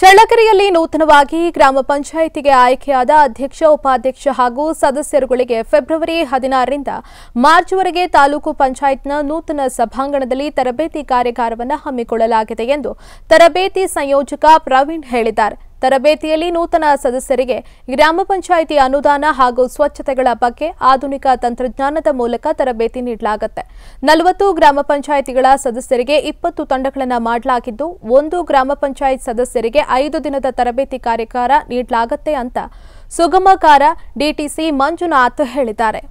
ಚಳ್ಳಕೆರೆಯಲ್ಲಿ ನೂತನವಾಗಿ ಗ್ರಾಮ ಪಂಚಾಯಿತಿಗೆ ಆಯ್ಕೆಯಾದ ಅಧ್ಯಕ್ಷ ಉಪಾಧ್ಯಕ್ಷ ಹಾಗೂ ಸದಸ್ಯರುಗಳಿಗೆ ಫೆಬ್ರವರಿ ಹದಿನಾರರಿಂದ ಮಾರ್ಚ್ವರೆಗೆ ತಾಲೂಕು ಪಂಚಾಯತ್ನ ನೂತನ ಸಭಾಂಗಣದಲ್ಲಿ ತರಬೇತಿ ಕಾರ್ಯಾಗಾರವನ್ನು ಹಮ್ಮಿಕೊಳ್ಳಲಾಗಿದೆ ಎಂದು ತರಬೇತಿ ಸಂಯೋಜಕ ಪ್ರವೀಣ್ ಹೇಳಿದ್ದಾರೆ ತರಬೇತಿಯಲ್ಲಿ ನೂತನ ಸದಸ್ಯರಿಗೆ ಗ್ರಾಮ ಪಂಚಾಯಿತಿ ಅನುದಾನ ಹಾಗೂ ಸ್ವಚ್ಛತೆಗಳ ಬಗ್ಗೆ ಆಧುನಿಕ ತಂತ್ರಜ್ಞಾನದ ಮೂಲಕ ತರಬೇತಿ ನೀಡಲಾಗುತ್ತೆ ನಲವತ್ತು ಗ್ರಾಮ ಪಂಚಾಯಿತಿಗಳ ಸದಸ್ಯರಿಗೆ ಇಪ್ಪತ್ತು ತಂಡಗಳನ್ನು ಮಾಡಲಾಗಿದ್ದು ಒಂದು ಗ್ರಾಮ ಪಂಚಾಯತ್ ಸದಸ್ಯರಿಗೆ ಐದು ದಿನದ ತರಬೇತಿ ಕಾರ್ಯಕಾರ ನೀಡಲಾಗುತ್ತೆ ಅಂತ ಸುಗಮಕಾರ ಡಿಟಿಸಿ ಮಂಜುನಾಥ್ ಹೇಳಿದ್ದಾರೆ